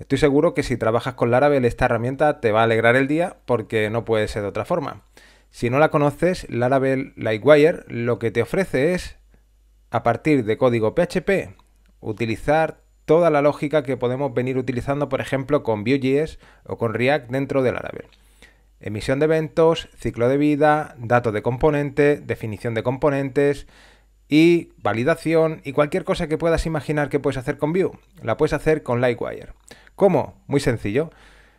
Estoy seguro que si trabajas con Laravel esta herramienta te va a alegrar el día porque no puede ser de otra forma. Si no la conoces, Laravel Lightwire lo que te ofrece es, a partir de código PHP, utilizar toda la lógica que podemos venir utilizando, por ejemplo, con Vue.js o con React dentro de Laravel. Emisión de eventos, ciclo de vida, datos de componente, definición de componentes, y validación y cualquier cosa que puedas imaginar que puedes hacer con Vue, la puedes hacer con Lightwire. ¿Cómo? Muy sencillo.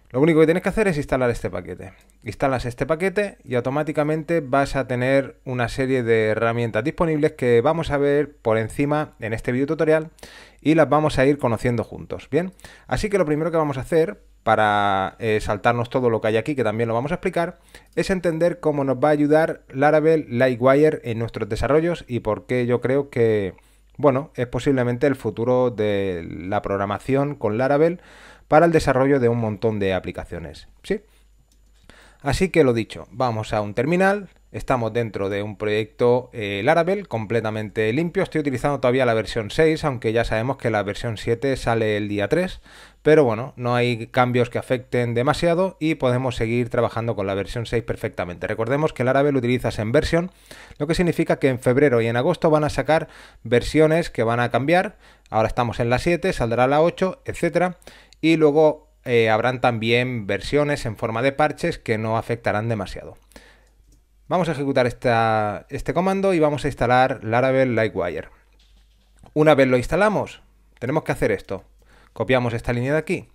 Lo único que tienes que hacer es instalar este paquete. Instalas este paquete y automáticamente vas a tener una serie de herramientas disponibles que vamos a ver por encima en este video tutorial y las vamos a ir conociendo juntos. Bien, así que lo primero que vamos a hacer para eh, saltarnos todo lo que hay aquí, que también lo vamos a explicar, es entender cómo nos va a ayudar Laravel Lightwire en nuestros desarrollos y por qué yo creo que, bueno, es posiblemente el futuro de la programación con Laravel para el desarrollo de un montón de aplicaciones, ¿sí? Así que lo dicho, vamos a un terminal, Estamos dentro de un proyecto eh, Laravel completamente limpio. Estoy utilizando todavía la versión 6, aunque ya sabemos que la versión 7 sale el día 3. Pero bueno, no hay cambios que afecten demasiado y podemos seguir trabajando con la versión 6 perfectamente. Recordemos que Laravel utiliza en versión, lo que significa que en febrero y en agosto van a sacar versiones que van a cambiar. Ahora estamos en la 7, saldrá la 8, etc. Y luego eh, habrán también versiones en forma de parches que no afectarán demasiado. Vamos a ejecutar este comando y vamos a instalar Laravel Lightwire. Una vez lo instalamos, tenemos que hacer esto. Copiamos esta línea de aquí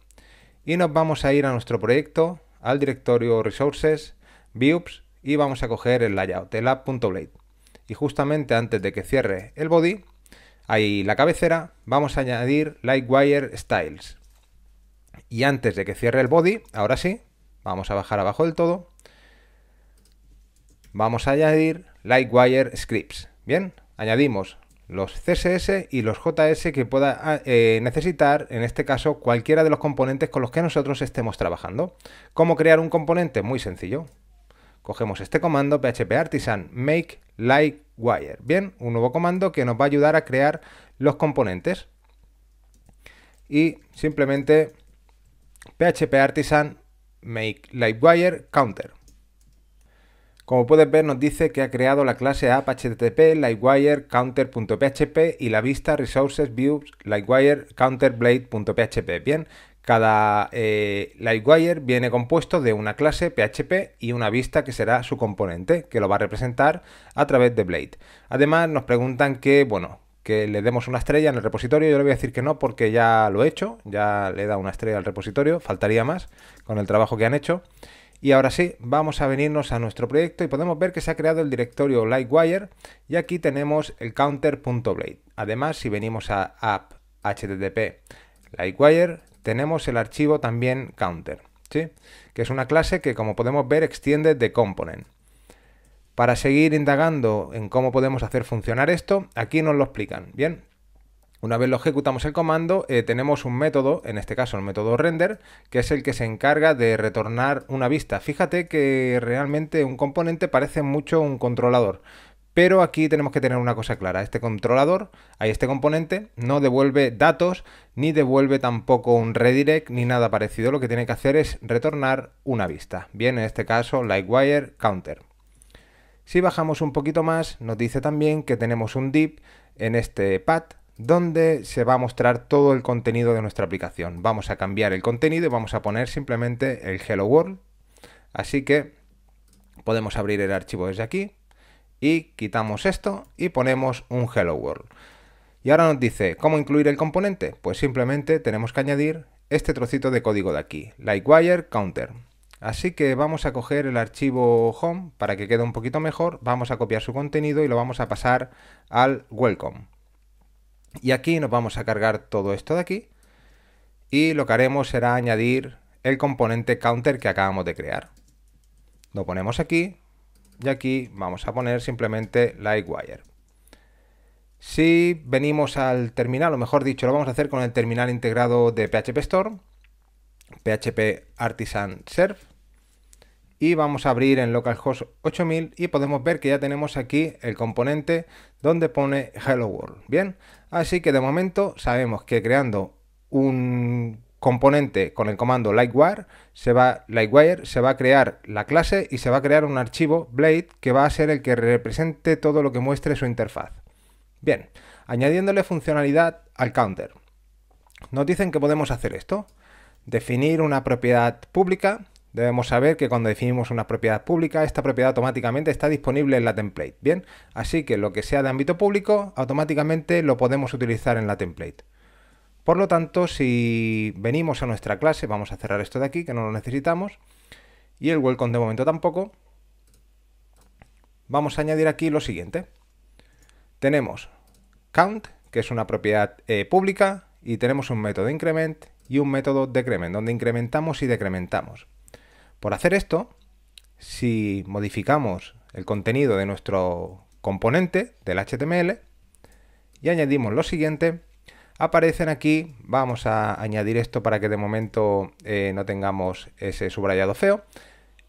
y nos vamos a ir a nuestro proyecto, al directorio Resources, Views y vamos a coger el layout, el app.blade. Y justamente antes de que cierre el body, ahí la cabecera, vamos a añadir Lightwire Styles. Y antes de que cierre el body, ahora sí, vamos a bajar abajo del todo vamos a añadir Lightwire Scripts. Bien, añadimos los CSS y los JS que pueda ah, eh, necesitar, en este caso, cualquiera de los componentes con los que nosotros estemos trabajando. ¿Cómo crear un componente? Muy sencillo. Cogemos este comando php artisan make lightwire. Bien, un nuevo comando que nos va a ayudar a crear los componentes. Y simplemente php artisan make lightwire counter. Como puedes ver nos dice que ha creado la clase app HTTP Lightwire Counter.php y la vista Resources Views Lightwire Bien, cada eh, Lightwire viene compuesto de una clase PHP y una vista que será su componente, que lo va a representar a través de Blade. Además, nos preguntan que, bueno, que le demos una estrella en el repositorio. Yo le voy a decir que no porque ya lo he hecho, ya le he dado una estrella al repositorio, faltaría más con el trabajo que han hecho. Y ahora sí, vamos a venirnos a nuestro proyecto y podemos ver que se ha creado el directorio Lightwire y aquí tenemos el counter.blade. Además, si venimos a app http Lightwire, tenemos el archivo también counter, que es una clase que como podemos ver extiende de component. Para seguir indagando en cómo podemos hacer funcionar esto, aquí nos lo explican. Bien, una vez lo ejecutamos el comando, eh, tenemos un método, en este caso el método render, que es el que se encarga de retornar una vista. Fíjate que realmente un componente parece mucho un controlador. Pero aquí tenemos que tener una cosa clara, este controlador, ahí este componente, no devuelve datos, ni devuelve tampoco un redirect, ni nada parecido, lo que tiene que hacer es retornar una vista, bien en este caso Lightwire Counter. Si bajamos un poquito más, nos dice también que tenemos un dip en este pad donde se va a mostrar todo el contenido de nuestra aplicación. Vamos a cambiar el contenido y vamos a poner simplemente el Hello World. Así que podemos abrir el archivo desde aquí y quitamos esto y ponemos un Hello World. Y ahora nos dice, ¿cómo incluir el componente? Pues simplemente tenemos que añadir este trocito de código de aquí, Lightwire Counter. Así que vamos a coger el archivo home para que quede un poquito mejor, vamos a copiar su contenido y lo vamos a pasar al welcome. Y aquí nos vamos a cargar todo esto de aquí. Y lo que haremos será añadir el componente counter que acabamos de crear. Lo ponemos aquí. Y aquí vamos a poner simplemente Lightwire. Si venimos al terminal, o mejor dicho, lo vamos a hacer con el terminal integrado de PHP Store, PHP Artisan Serve y vamos a abrir en localhost 8000 y podemos ver que ya tenemos aquí el componente donde pone hello world bien así que de momento sabemos que creando un componente con el comando lightwire se va lightwire se va a crear la clase y se va a crear un archivo blade que va a ser el que represente todo lo que muestre su interfaz bien añadiéndole funcionalidad al counter nos dicen que podemos hacer esto definir una propiedad pública Debemos saber que cuando definimos una propiedad pública, esta propiedad automáticamente está disponible en la template, ¿bien? Así que lo que sea de ámbito público, automáticamente lo podemos utilizar en la template. Por lo tanto, si venimos a nuestra clase, vamos a cerrar esto de aquí, que no lo necesitamos, y el welcome de momento tampoco, vamos a añadir aquí lo siguiente. Tenemos count, que es una propiedad eh, pública, y tenemos un método increment y un método decrement, donde incrementamos y decrementamos. Por hacer esto, si modificamos el contenido de nuestro componente del HTML y añadimos lo siguiente, aparecen aquí, vamos a añadir esto para que de momento eh, no tengamos ese subrayado feo,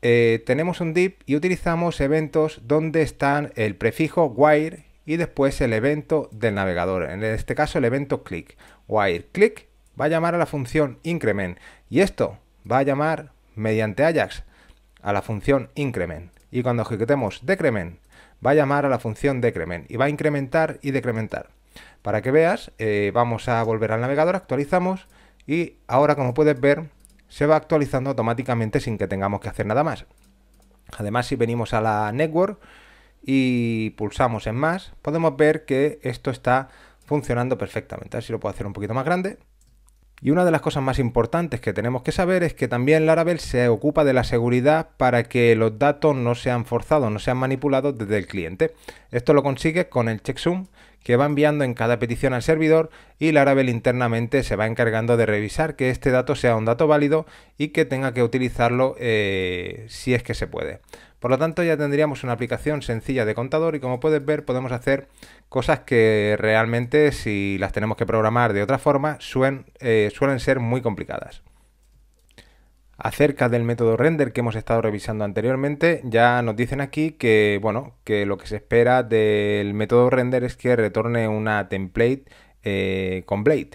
eh, tenemos un div y utilizamos eventos donde están el prefijo wire y después el evento del navegador, en este caso el evento click. Wire click va a llamar a la función increment y esto va a llamar mediante Ajax a la función increment. Y cuando ejecutemos decrement, va a llamar a la función decrement y va a incrementar y decrementar. Para que veas, eh, vamos a volver al navegador, actualizamos y ahora como puedes ver se va actualizando automáticamente sin que tengamos que hacer nada más. Además si venimos a la network y pulsamos en más podemos ver que esto está funcionando perfectamente. así si lo puedo hacer un poquito más grande. Y una de las cosas más importantes que tenemos que saber es que también Laravel se ocupa de la seguridad para que los datos no sean forzados, no sean manipulados desde el cliente. Esto lo consigue con el checksum que va enviando en cada petición al servidor y Laravel internamente se va encargando de revisar que este dato sea un dato válido y que tenga que utilizarlo eh, si es que se puede. Por lo tanto, ya tendríamos una aplicación sencilla de contador y como puedes ver podemos hacer cosas que realmente si las tenemos que programar de otra forma suelen, eh, suelen ser muy complicadas. Acerca del método render que hemos estado revisando anteriormente, ya nos dicen aquí que, bueno, que lo que se espera del método render es que retorne una template eh, con Blade.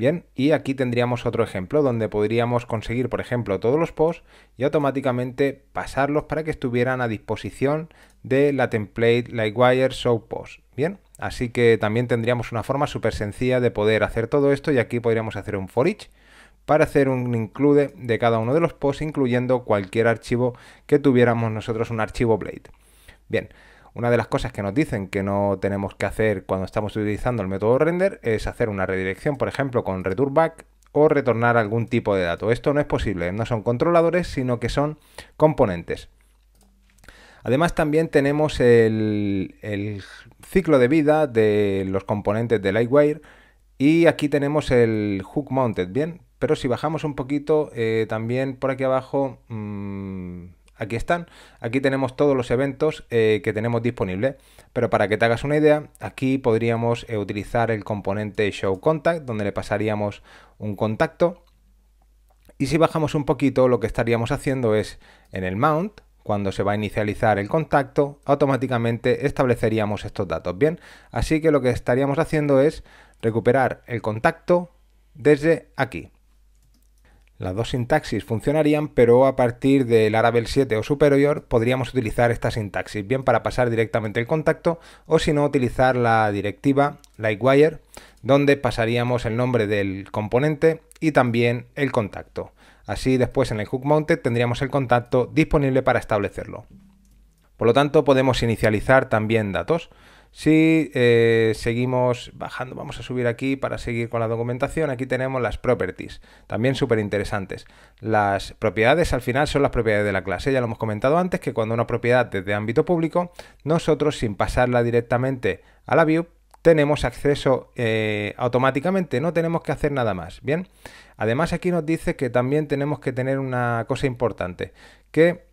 Bien, y aquí tendríamos otro ejemplo donde podríamos conseguir, por ejemplo, todos los posts y automáticamente pasarlos para que estuvieran a disposición de la template Lightwire Show Post. Bien, así que también tendríamos una forma súper sencilla de poder hacer todo esto y aquí podríamos hacer un for each para hacer un include de cada uno de los posts incluyendo cualquier archivo que tuviéramos nosotros un archivo blade. Bien, una de las cosas que nos dicen que no tenemos que hacer cuando estamos utilizando el método render es hacer una redirección, por ejemplo, con return back o retornar algún tipo de dato. Esto no es posible, no son controladores, sino que son componentes. Además también tenemos el, ciclo de vida de los componentes de Lightwire y aquí tenemos el hook mounted, ¿bien? Pero si bajamos un poquito, eh, también por aquí abajo... Mm, aquí están. Aquí tenemos todos los eventos eh, que tenemos disponibles. Pero para que te hagas una idea, aquí podríamos eh, utilizar el componente show contact, donde le pasaríamos un contacto. Y si bajamos un poquito, lo que estaríamos haciendo es en el mount, cuando se va a inicializar el contacto, automáticamente estableceríamos estos datos. Bien, así que lo que estaríamos haciendo es recuperar el contacto desde aquí. Las dos sintaxis funcionarían, pero a partir del Laravel 7 o superior podríamos utilizar esta sintaxis, bien para pasar directamente el contacto o si no utilizar la directiva Lightwire, donde pasaríamos el nombre del componente y también el contacto. Así después en el hook mounted tendríamos el contacto disponible para establecerlo. Por lo tanto podemos inicializar también datos. Si eh, seguimos bajando, vamos a subir aquí para seguir con la documentación. Aquí tenemos las properties, también súper interesantes. Las propiedades al final son las propiedades de la clase. Ya lo hemos comentado antes que cuando una propiedad desde ámbito público, nosotros sin pasarla directamente a la view, tenemos acceso eh, automáticamente, no tenemos que hacer nada más. Bien, además aquí nos dice que también tenemos que tener una cosa importante, que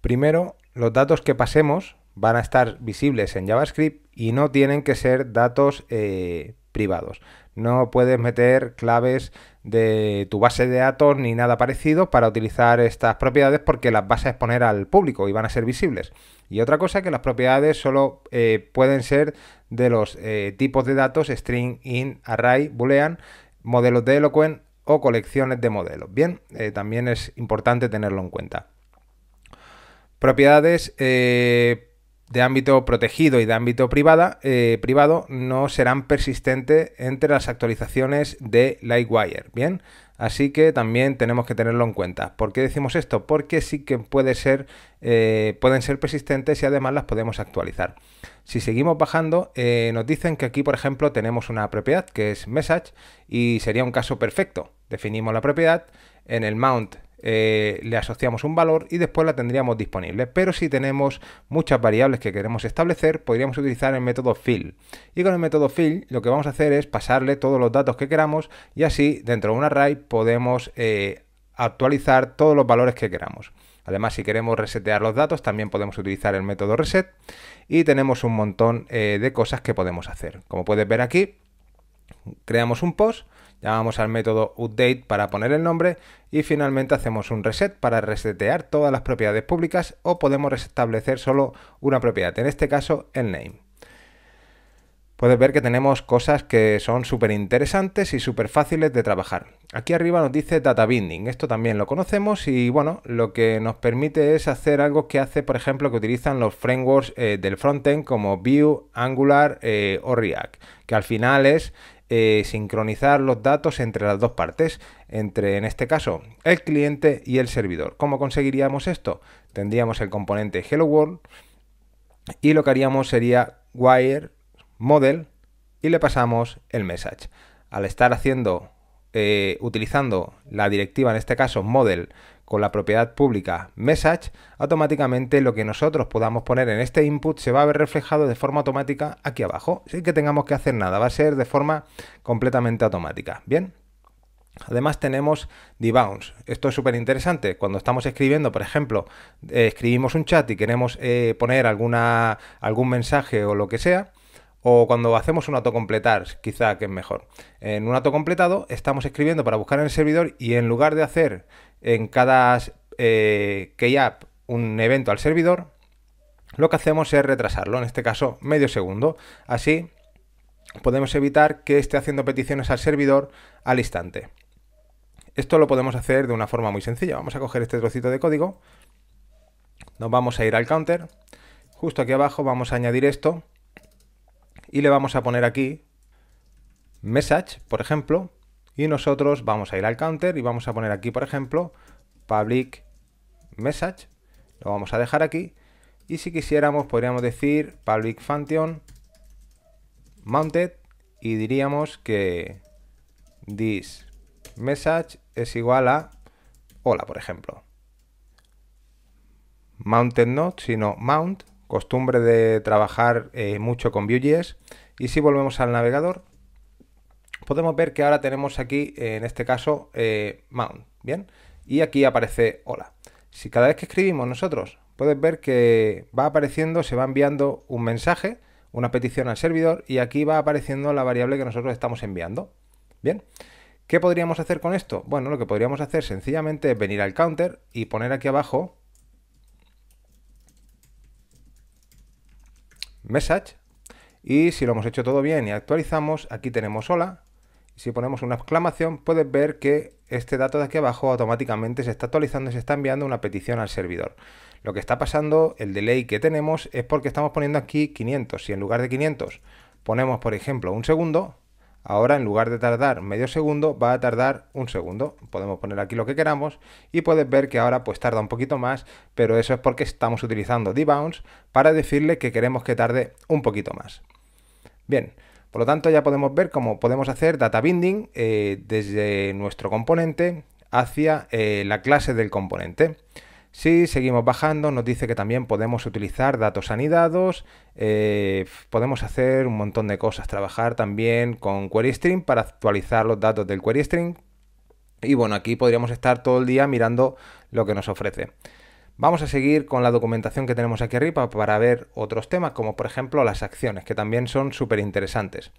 primero los datos que pasemos van a estar visibles en JavaScript y no tienen que ser datos eh, privados. No puedes meter claves de tu base de datos ni nada parecido para utilizar estas propiedades porque las vas a exponer al público y van a ser visibles. Y otra cosa que las propiedades solo eh, pueden ser de los eh, tipos de datos string, int, array, boolean, modelos de Eloquent o colecciones de modelos. Bien, también es importante tenerlo en cuenta. Propiedades de ámbito protegido y de ámbito privada, eh, privado no serán persistentes entre las actualizaciones de Lightwire, ¿bien? Así que también tenemos que tenerlo en cuenta. ¿Por qué decimos esto? Porque sí que eh, pueden ser persistentes y además las podemos actualizar. Si seguimos bajando, eh, nos dicen que aquí, por ejemplo, tenemos una propiedad que es message y sería un caso perfecto. Definimos la propiedad, en el mount eh, le asociamos un valor y después la tendríamos disponible. Pero si tenemos muchas variables que queremos establecer, podríamos utilizar el método fill. Y con el método fill lo que vamos a hacer es pasarle todos los datos que queramos y así dentro de un array podemos eh, actualizar todos los valores que queramos. Además, si queremos resetear los datos, también podemos utilizar el método reset y tenemos un montón eh, de cosas que podemos hacer. Como puedes ver aquí, creamos un post llamamos al método update para poner el nombre y finalmente hacemos un reset para resetear todas las propiedades públicas o podemos restablecer solo una propiedad, en este caso el name. Puedes ver que tenemos cosas que son súper interesantes y súper fáciles de trabajar. Aquí arriba nos dice data binding, esto también lo conocemos y bueno, lo que nos permite es hacer algo que hace, por ejemplo, que utilizan los frameworks eh, del frontend como Vue, Angular eh, o React, que al final es eh, sincronizar los datos entre las dos partes, entre en este caso el cliente y el servidor. ¿Cómo conseguiríamos esto? Tendríamos el componente Hello World y lo que haríamos sería wire model y le pasamos el message. Al estar haciendo, eh, utilizando la directiva, en este caso model con la propiedad pública message, automáticamente lo que nosotros podamos poner en este input se va a ver reflejado de forma automática aquí abajo, sin que tengamos que hacer nada, va a ser de forma completamente automática. Bien. Además tenemos debounce. Esto es súper interesante. Cuando estamos escribiendo, por ejemplo, eh, escribimos un chat y queremos eh, poner alguna, algún mensaje o lo que sea, o cuando hacemos un autocompletar, quizá que es mejor. En un completado estamos escribiendo para buscar en el servidor y en lugar de hacer en cada eh, key app un evento al servidor, lo que hacemos es retrasarlo, en este caso medio segundo. Así podemos evitar que esté haciendo peticiones al servidor al instante. Esto lo podemos hacer de una forma muy sencilla. Vamos a coger este trocito de código, nos vamos a ir al counter, justo aquí abajo vamos a añadir esto y le vamos a poner aquí message, por ejemplo, y nosotros vamos a ir al counter y vamos a poner aquí, por ejemplo, public message, lo vamos a dejar aquí, y si quisiéramos podríamos decir public function mounted y diríamos que this message es igual a hola, por ejemplo. Mounted no, sino mount costumbre de trabajar eh, mucho con Vue.js. Y si volvemos al navegador, podemos ver que ahora tenemos aquí, eh, en este caso, eh, mount, ¿bien? Y aquí aparece hola. Si cada vez que escribimos nosotros, puedes ver que va apareciendo, se va enviando un mensaje, una petición al servidor, y aquí va apareciendo la variable que nosotros estamos enviando, ¿bien? ¿Qué podríamos hacer con esto? Bueno, lo que podríamos hacer sencillamente es venir al counter y poner aquí abajo Message. Y si lo hemos hecho todo bien y actualizamos, aquí tenemos hola. Si ponemos una exclamación, puedes ver que este dato de aquí abajo automáticamente se está actualizando y se está enviando una petición al servidor. Lo que está pasando, el delay que tenemos, es porque estamos poniendo aquí 500. Si en lugar de 500 ponemos, por ejemplo, un segundo, Ahora, en lugar de tardar medio segundo, va a tardar un segundo. Podemos poner aquí lo que queramos y puedes ver que ahora pues tarda un poquito más, pero eso es porque estamos utilizando debounce para decirle que queremos que tarde un poquito más. Bien, por lo tanto ya podemos ver cómo podemos hacer data binding eh, desde nuestro componente hacia eh, la clase del componente. Si seguimos bajando, nos dice que también podemos utilizar datos anidados, eh, podemos hacer un montón de cosas, trabajar también con QueryString para actualizar los datos del QueryString. Y bueno, aquí podríamos estar todo el día mirando lo que nos ofrece. Vamos a seguir con la documentación que tenemos aquí arriba para ver otros temas, como por ejemplo las acciones, que también son súper interesantes.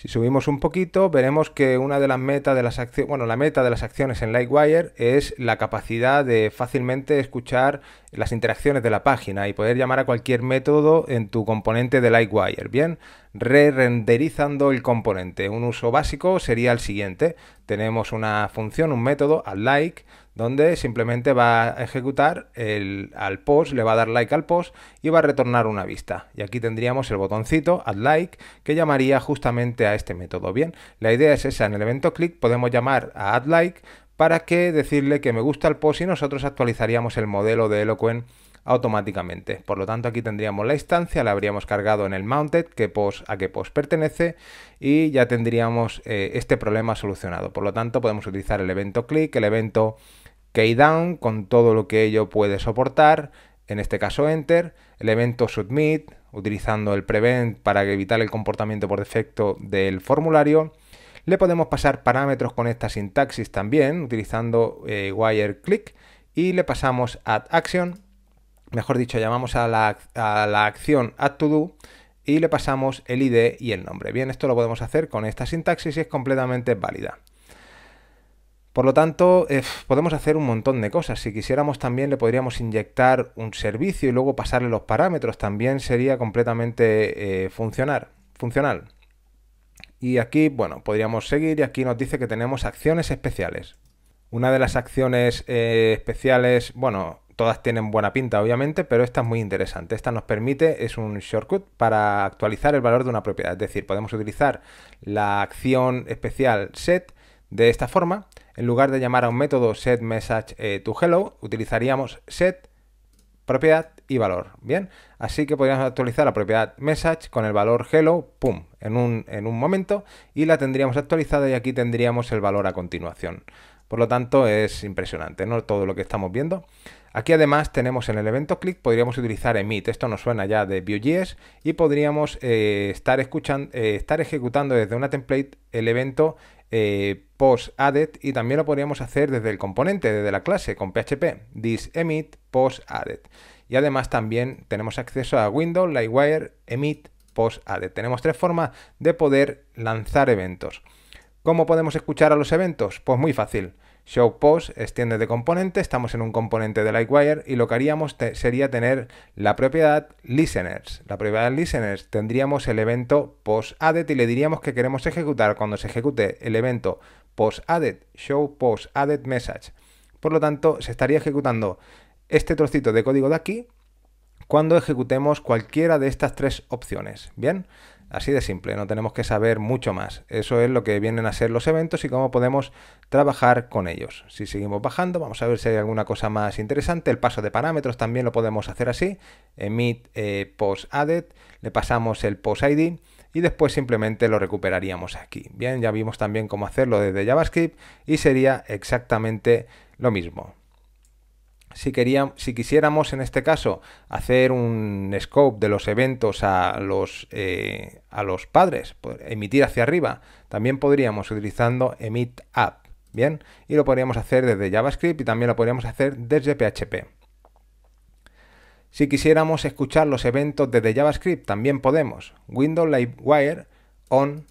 Si subimos un poquito, veremos que una de las metas de las acciones, la meta de las acciones en Lightwire es la capacidad de fácilmente escuchar las interacciones de la página y poder llamar a cualquier método en tu componente de Lightwire. Bien, re-renderizando el componente. Un uso básico sería el siguiente. Tenemos una función, un método, al like, donde simplemente va a ejecutar el, al post, le va a dar like al post y va a retornar una vista. Y aquí tendríamos el botoncito add like que llamaría justamente a este método. Bien, la idea es esa, en el evento click podemos llamar a add like para que decirle que me gusta el post y nosotros actualizaríamos el modelo de Eloquent automáticamente. Por lo tanto, aquí tendríamos la instancia, la habríamos cargado en el mounted, que post, a qué post pertenece, y ya tendríamos eh, este problema solucionado. Por lo tanto, podemos utilizar el evento click, el evento keydown, con todo lo que ello puede soportar, en este caso enter, el evento submit, utilizando el prevent para evitar el comportamiento por defecto del formulario, le podemos pasar parámetros con esta sintaxis también, utilizando eh, wire click, y le pasamos add action mejor dicho, llamamos a la, acción add to do y le pasamos el ID y el nombre. Bien, esto lo podemos hacer con esta sintaxis y es completamente válida. Por lo tanto, eh, podemos hacer un montón de cosas. Si quisiéramos también le podríamos inyectar un servicio y luego pasarle los parámetros. También sería completamente eh, funcionar, funcional. Y aquí, bueno, podríamos seguir y aquí nos dice que tenemos acciones especiales. Una de las acciones eh, especiales, bueno, todas tienen buena pinta obviamente, pero esta es muy interesante. Esta nos permite, es un shortcut para actualizar el valor de una propiedad. Es decir, podemos utilizar la acción especial set de esta forma. En lugar de llamar a un método message eh, to hello, utilizaríamos set propiedad y valor. Bien, así que podríamos actualizar la propiedad message con el valor hello, pum, en un, en un momento y la tendríamos actualizada y aquí tendríamos el valor a continuación. Por lo tanto, es impresionante, ¿no? Todo lo que estamos viendo. Aquí además tenemos en el evento click, podríamos utilizar emit, esto nos suena ya de Vue.js y podríamos eh, estar, escuchando, eh, estar ejecutando desde una template el evento eh, post added y también lo podríamos hacer desde el componente, desde la clase con PHP, this emit post added. Y además también tenemos acceso a Windows, Lightwire, emit post added. Tenemos tres formas de poder lanzar eventos. ¿Cómo podemos escuchar a los eventos? Pues muy fácil. Show post extiende de componente, estamos en un componente de Lightwire y lo que haríamos sería tener la propiedad listeners. La propiedad listeners tendríamos el evento post y le diríamos que queremos ejecutar cuando se ejecute el evento post-added show post message. Por lo tanto, se estaría ejecutando este trocito de código de aquí cuando ejecutemos cualquiera de estas tres opciones. Bien, Así de simple, no tenemos que saber mucho más. Eso es lo que vienen a ser los eventos y cómo podemos trabajar con ellos. Si seguimos bajando, vamos a ver si hay alguna cosa más interesante. El paso de parámetros también lo podemos hacer así. Emit eh, post added, le pasamos el post ID y después simplemente lo recuperaríamos aquí. Bien, ya vimos también cómo hacerlo desde JavaScript y sería exactamente lo mismo si, si quisiéramos en este caso hacer un scope de los eventos a los, eh, a los padres, emitir hacia arriba, también podríamos utilizando emit app. Bien, y lo podríamos hacer desde JavaScript y también lo podríamos hacer desde PHP. Si quisiéramos escuchar los eventos desde JavaScript, también podemos. Windows Live Wire on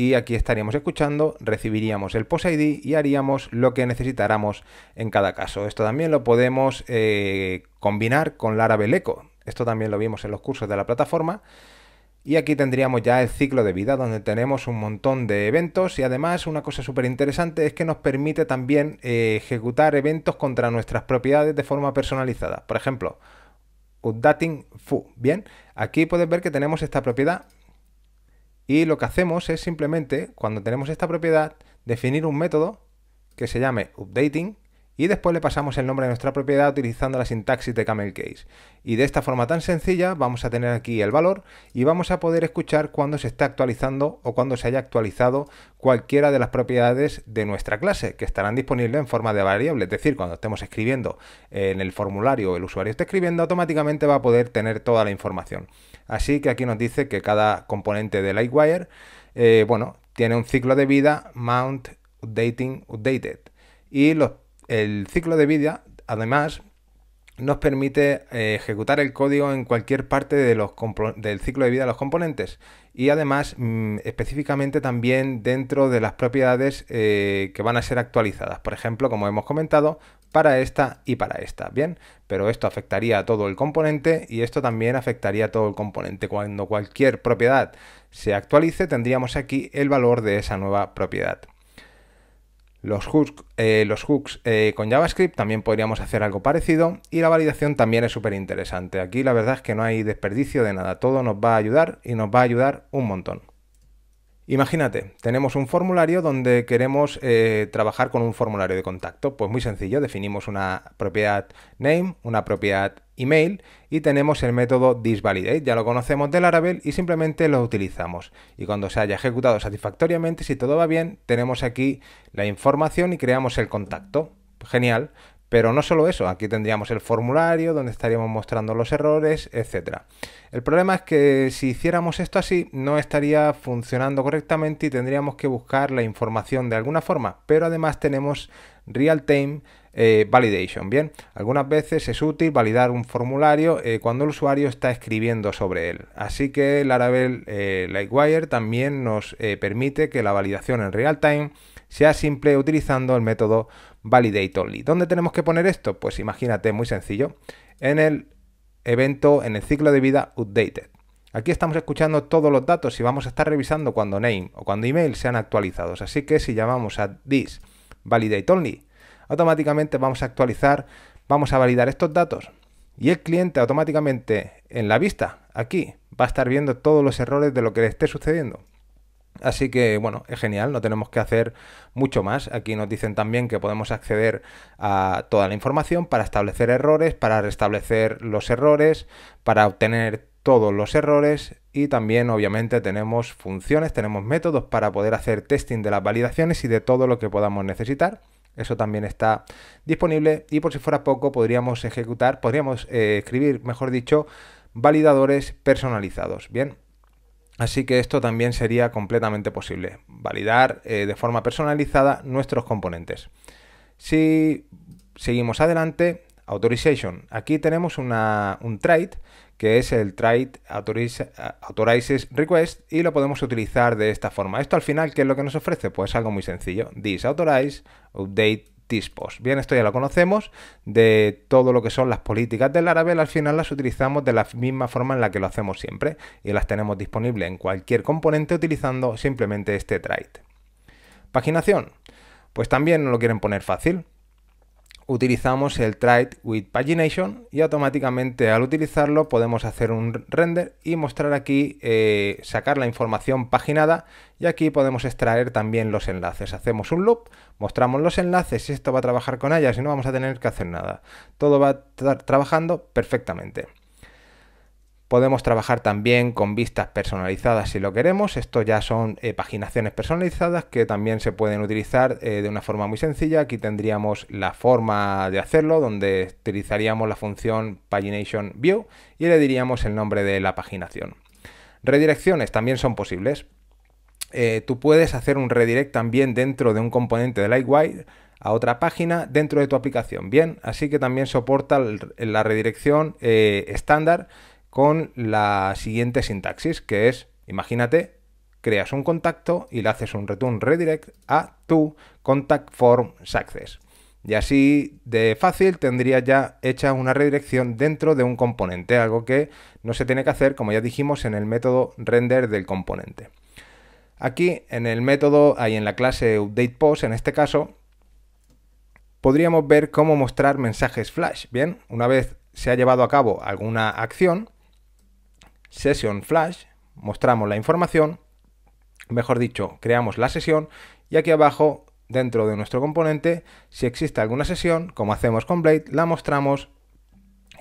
y aquí estaríamos escuchando, recibiríamos el post ID y haríamos lo que necesitáramos en cada caso. Esto también lo podemos eh, combinar con Laravel Echo. Esto también lo vimos en los cursos de la plataforma. Y aquí tendríamos ya el ciclo de vida donde tenemos un montón de eventos y además una cosa súper interesante es que nos permite también eh, ejecutar eventos contra nuestras propiedades de forma personalizada. Por ejemplo, updating foo. Bien, aquí puedes ver que tenemos esta propiedad y lo que hacemos es simplemente, cuando tenemos esta propiedad, definir un método que se llame updating y después le pasamos el nombre de nuestra propiedad utilizando la sintaxis de camel case. Y de esta forma tan sencilla vamos a tener aquí el valor y vamos a poder escuchar cuando se está actualizando o cuando se haya actualizado cualquiera de las propiedades de nuestra clase que estarán disponibles en forma de variable. Es decir, cuando estemos escribiendo en el formulario el usuario esté escribiendo, automáticamente va a poder tener toda la información. Así que aquí nos dice que cada componente de Lightwire, eh, bueno, tiene un ciclo de vida mount, updating, updated. Y el ciclo de vida, además, nos permite eh, ejecutar el código en cualquier parte del ciclo de vida de los componentes y además mm, específicamente también dentro de las propiedades eh, que van a ser actualizadas. Por ejemplo, como hemos comentado, para esta y para esta, ¿bien? Pero esto afectaría a todo el componente y esto también afectaría a todo el componente. Cuando cualquier propiedad se actualice, tendríamos aquí el valor de esa nueva propiedad. Los hooks, eh, eh, con JavaScript también podríamos hacer algo parecido y la validación también es súper interesante. Aquí la verdad es que no hay desperdicio de nada, todo nos va a ayudar y nos va a ayudar un montón. Imagínate, tenemos un formulario donde queremos eh, trabajar con un formulario de contacto. Pues muy sencillo, definimos una propiedad name, una propiedad email y tenemos el método disvalidate. Ya lo conocemos del Laravel y simplemente lo utilizamos. Y cuando se haya ejecutado satisfactoriamente, si todo va bien, tenemos aquí la información y creamos el contacto. Genial. Pero no solo eso, aquí tendríamos el formulario donde estaríamos mostrando los errores, etc. El problema es que si hiciéramos esto así no estaría funcionando correctamente y tendríamos que buscar la información de alguna forma, pero además tenemos real-time eh, validation. Bien, algunas veces es útil validar un formulario eh, cuando el usuario está escribiendo sobre él. Así que Laravel eh, Lightwire también nos eh, permite que la validación en real-time sea simple utilizando el método validate only. ¿Dónde tenemos que poner esto? Pues imagínate, muy sencillo, en el evento, en el ciclo de vida updated. Aquí estamos escuchando todos los datos y vamos a estar revisando cuando name o cuando email sean actualizados. Así que si llamamos a this validate only, automáticamente vamos a actualizar, vamos a validar estos datos. Y el cliente automáticamente en la vista, aquí, va a estar viendo todos los errores de lo que le esté sucediendo. Así que bueno, es genial, no tenemos que hacer mucho más. Aquí nos dicen también que podemos acceder a toda la información para establecer errores, para restablecer los errores, para obtener todos los errores y también obviamente tenemos funciones, tenemos métodos para poder hacer testing de las validaciones y de todo lo que podamos necesitar. Eso también está disponible y por si fuera poco podríamos ejecutar, podríamos eh, escribir, mejor dicho, validadores personalizados. Bien, Así que esto también sería completamente posible, validar eh, de forma personalizada nuestros componentes. Si seguimos adelante, Authorization. Aquí tenemos un trait que es el trait authorizes request y lo podemos utilizar de esta forma. Esto al final, ¿qué es lo que nos ofrece? Pues algo muy sencillo. This update Bien, esto ya lo conocemos de todo lo que son las políticas del Laravel, al final las utilizamos de la misma forma en la que lo hacemos siempre y las tenemos disponibles en cualquier componente utilizando simplemente este trait. Paginación. Pues también no lo quieren poner fácil utilizamos el tried with Pagination y automáticamente al utilizarlo podemos hacer un render y mostrar aquí, eh, sacar la información paginada y aquí podemos extraer también los enlaces. Hacemos un loop, mostramos los enlaces y esto va a trabajar con ellas y no vamos a tener que hacer nada. Todo va estar trabajando perfectamente. Podemos trabajar también con vistas personalizadas si lo queremos. Esto ya son eh, paginaciones personalizadas que también se pueden utilizar eh, de una forma muy sencilla. Aquí tendríamos la forma de hacerlo donde utilizaríamos la función pagination view y le diríamos el nombre de la paginación. Redirecciones también son posibles. Eh, tú puedes hacer un redirect también dentro de un componente de Lightwire a otra página dentro de tu aplicación. Bien, así que también soporta la redirección estándar con la siguiente sintaxis, que es, imagínate, creas un contacto y le haces un return redirect a tu contact form success. Y así de fácil tendría ya hecha una redirección dentro de un componente, algo que no se tiene que hacer, como ya dijimos, en el método render del componente. Aquí en el método, ahí en la clase UpdatePost, en este caso, podríamos ver cómo mostrar mensajes flash. Bien, una vez se ha llevado a cabo alguna acción, session flash, mostramos la información, mejor dicho, creamos la sesión y aquí abajo, dentro de nuestro componente, si existe alguna sesión, como hacemos con Blade, la mostramos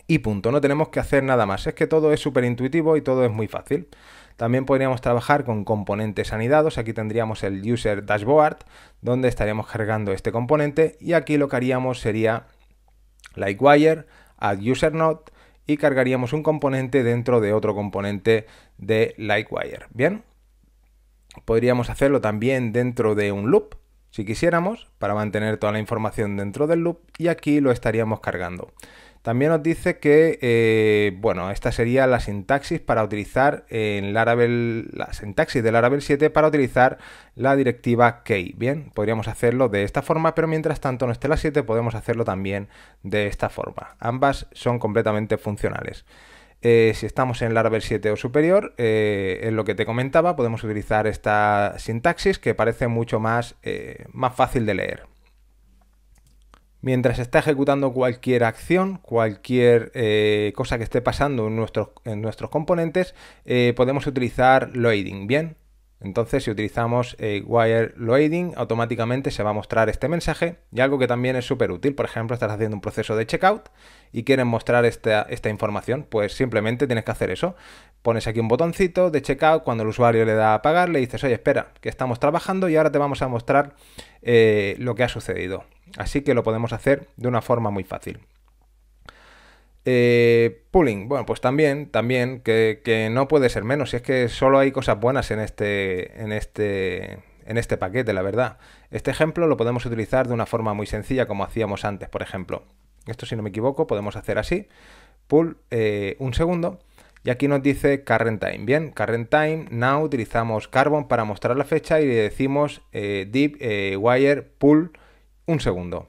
y punto, no tenemos que hacer nada más, es que todo es súper intuitivo y todo es muy fácil. También podríamos trabajar con componentes anidados, aquí tendríamos el user dashboard, donde estaríamos cargando este componente y aquí lo que haríamos sería LikeWire, wire, add user node, y cargaríamos un componente dentro de otro componente de Lightwire. Bien, podríamos hacerlo también dentro de un loop, si quisiéramos, para mantener toda la información dentro del loop y aquí lo estaríamos cargando. También nos dice que, eh, bueno, esta sería la sintaxis para utilizar en la sintaxis de Laravel 7 para utilizar la directiva key. Bien, podríamos hacerlo de esta forma, pero mientras tanto no esté la 7 podemos hacerlo también de esta forma. Ambas son completamente funcionales. Eh, si estamos en Laravel 7 o superior, en eh, lo que te comentaba, podemos utilizar esta sintaxis que parece mucho más, más fácil de leer. Mientras está ejecutando cualquier acción, cualquier eh, cosa que esté pasando en, en nuestros componentes, eh, podemos utilizar loading, ¿bien? Entonces, si utilizamos eh, wire loading, automáticamente se va a mostrar este mensaje. Y algo que también es súper útil, por ejemplo, estás haciendo un proceso de checkout y quieres mostrar esta, información, pues simplemente tienes que hacer eso. Pones aquí un botoncito de checkout, cuando el usuario le da a pagar, le dices, oye, espera, que estamos trabajando y ahora te vamos a mostrar lo que ha sucedido. Así que lo podemos hacer de una forma muy fácil. Eh, Pulling, bueno, pues también, también, que, no puede ser menos. Si es que solo hay cosas buenas este, en este, en este, paquete, la verdad. Este ejemplo lo podemos utilizar de una forma muy sencilla, como hacíamos antes, por ejemplo. Esto, si no me equivoco, podemos hacer así. Pull, eh, un segundo. Y aquí nos dice current time. Bien, current time, now utilizamos carbon para mostrar la fecha y le decimos eh, deep wire pull un segundo.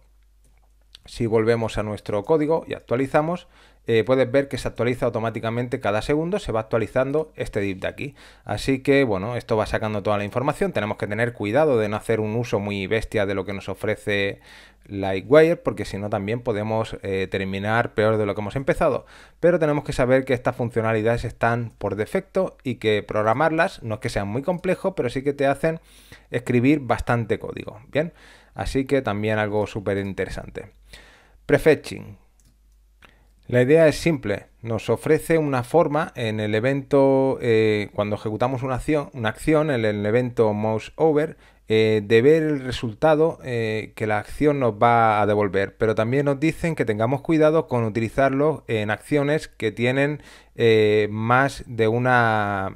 Si volvemos a nuestro código y actualizamos, eh, puedes ver que se actualiza automáticamente cada segundo, se va actualizando este div de aquí. Así que bueno, esto va sacando toda la información, tenemos que tener cuidado de no hacer un uso muy bestia de lo que nos ofrece Lightwire, porque si no también podemos eh, terminar peor de lo que hemos empezado. Pero tenemos que saber que estas funcionalidades están por defecto y que programarlas no es que sean muy complejos, pero sí que te hacen escribir bastante código. Bien. Así que también algo súper interesante. Prefetching. La idea es simple, nos ofrece una forma en el evento, eh, cuando ejecutamos una acción, una acción en el evento mouse over, eh, de ver el resultado eh, que la acción nos va a devolver. Pero también nos dicen que tengamos cuidado con utilizarlo en acciones que tienen más de una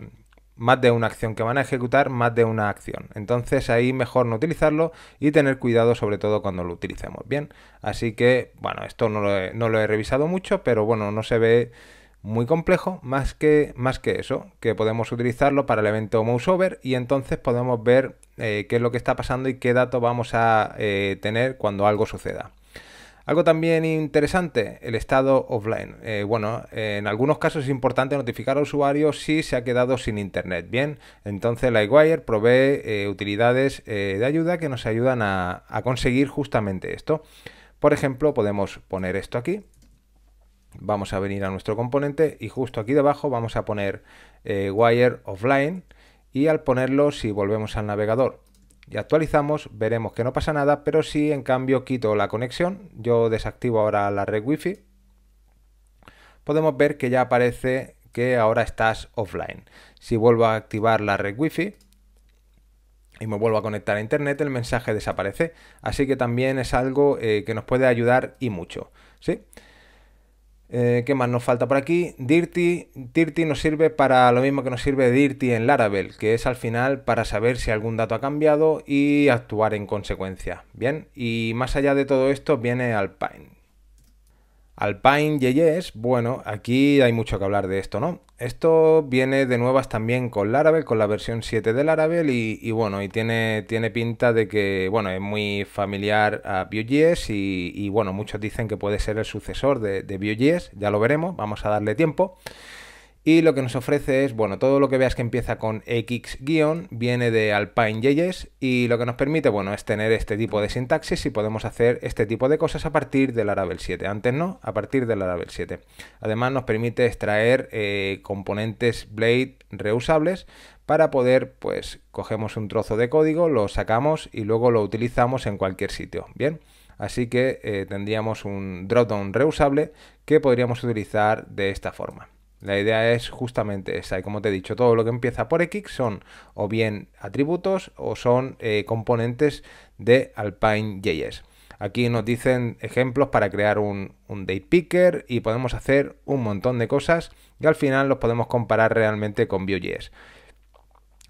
más de una acción, que van a ejecutar más de una acción. Entonces ahí mejor no utilizarlo y tener cuidado sobre todo cuando lo utilicemos. Bien, así que bueno, esto no lo he, no lo he revisado mucho, pero bueno, no se ve muy complejo, más que, más que eso, que podemos utilizarlo para el evento mouseover y entonces podemos ver eh, qué es lo que está pasando y qué dato vamos a eh, tener cuando algo suceda. Algo también interesante, el estado offline. Eh, bueno, en algunos casos es importante notificar al usuario si se ha quedado sin internet. Bien, entonces Lightwire provee eh, utilidades eh, de ayuda que nos ayudan a conseguir justamente esto. Por ejemplo, podemos poner esto aquí. Vamos a venir a nuestro componente y justo aquí debajo vamos a poner Wire Offline y al ponerlo si volvemos al navegador y actualizamos, veremos que no pasa nada, pero si en cambio quito la conexión, yo desactivo ahora la red wifi, podemos ver que ya aparece que ahora estás offline. Si vuelvo a activar la red wifi y me vuelvo a conectar a internet, el mensaje desaparece. Así que también es algo eh, que nos puede ayudar y mucho. ¿sí? Eh, ¿Qué más nos falta por aquí? Dirty. Dirty nos sirve para lo mismo que nos sirve Dirty en Laravel, que es al final para saber si algún dato ha cambiado y actuar en consecuencia. Bien, y más allá de todo esto viene Alpine. Alpine Yes, bueno, aquí hay mucho que hablar de esto, ¿no? Esto viene de nuevas también con Laravel, con la versión 7 de Laravel y, bueno, y tiene, tiene pinta de que, bueno, es muy familiar a Vue.js y, bueno, muchos dicen que puede ser el sucesor de, de Vue.js, ya lo veremos, vamos a darle tiempo. Y lo que nos ofrece es, bueno, todo lo que veas que empieza con X- viene de AlpineJS y lo que nos permite, bueno, es tener este tipo de sintaxis y podemos hacer este tipo de cosas a partir del Laravel 7. Antes no, a partir del Laravel 7. Además nos permite extraer eh, componentes Blade reusables para poder, pues, cogemos un trozo de código, lo sacamos y luego lo utilizamos en cualquier sitio. Bien. Así que eh, tendríamos un dropdown reusable que podríamos utilizar de esta forma. La idea es justamente esa, y como te he dicho, todo lo que empieza por X son o bien atributos o son eh, componentes de Alpine.js. Aquí nos dicen ejemplos para crear un, un date picker y podemos hacer un montón de cosas y al final los podemos comparar realmente con Vue.js.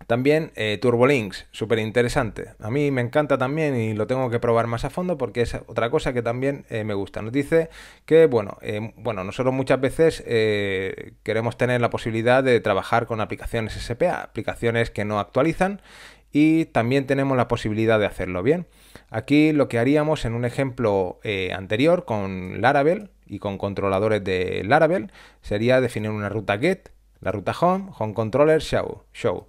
También Turbo eh, Turbolinks, súper interesante. A mí me encanta también y lo tengo que probar más a fondo porque es otra cosa que también eh, me gusta. Nos dice que, bueno, eh, bueno nosotros muchas veces queremos tener la posibilidad de trabajar con aplicaciones SPA, aplicaciones que no actualizan y también tenemos la posibilidad de hacerlo bien. Aquí lo que haríamos en un ejemplo anterior con Laravel y con controladores de Laravel sería definir una ruta get, la ruta home, home controller, show. show.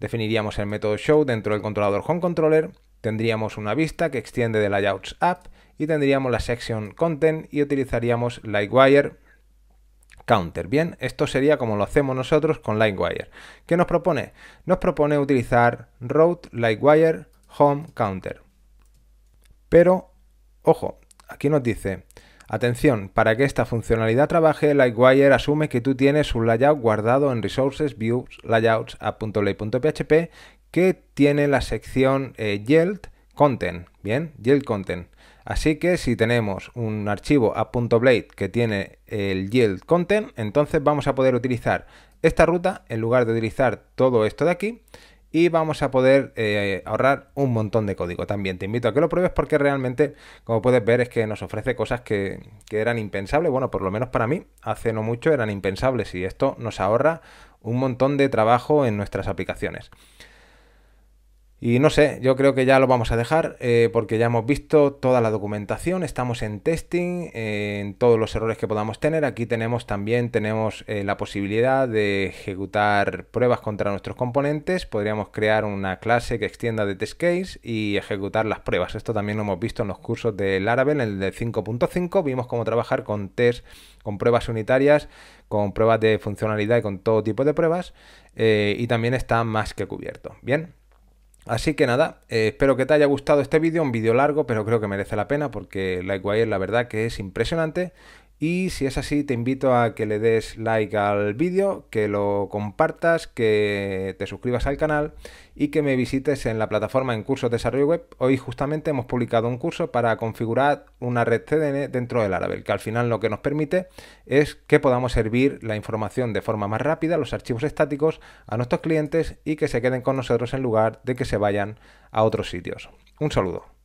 Definiríamos el método show dentro del controlador home controller, tendríamos una vista que extiende de layouts app y tendríamos la section content y utilizaríamos Lightwire counter. Bien, esto sería como lo hacemos nosotros con Lightwire. ¿Qué nos propone? Nos propone utilizar route, Lightwire, home, counter. Pero, ojo, aquí nos dice Atención, para que esta funcionalidad trabaje, Lightwire asume que tú tienes un layout guardado en Resources, Views, Layouts, app.blade.php, que tiene la sección eh, Yield Content, ¿bien? Yield Content. Así que si tenemos un archivo app.blade que tiene el yield content, entonces vamos a poder utilizar esta ruta en lugar de utilizar todo esto de aquí y vamos a poder eh, ahorrar un montón de código. También te invito a que lo pruebes porque realmente, como puedes ver, es que nos ofrece cosas que, que eran impensables. Bueno, por lo menos para mí, hace no mucho eran impensables y esto nos ahorra un montón de trabajo en nuestras aplicaciones. Y no sé, yo creo que ya lo vamos a dejar eh, porque ya hemos visto toda la documentación, estamos en testing, eh, en todos los errores que podamos tener. Aquí tenemos también tenemos eh, la posibilidad de ejecutar pruebas contra nuestros componentes. Podríamos crear una clase que extienda de test case y ejecutar las pruebas. Esto también lo hemos visto en los cursos del Laravel, en el de 5.5. Vimos cómo trabajar con test, con pruebas unitarias, con pruebas de funcionalidad y con todo tipo de pruebas. y también está más que cubierto. Bien. Así que nada, eh, espero que te haya gustado este vídeo, un vídeo largo, pero creo que merece la pena porque Lightwire la verdad que es impresionante y si es así, te invito a que le des like al vídeo, que lo compartas, que te suscribas al canal y que me visites en la plataforma en cursos de desarrollo web. Hoy justamente hemos publicado un curso para configurar una red CDN dentro del Laravel, que al final lo que nos permite es que podamos servir la información de forma más rápida, los archivos estáticos, a nuestros clientes y que se queden con nosotros en lugar de que se vayan a otros sitios. Un saludo.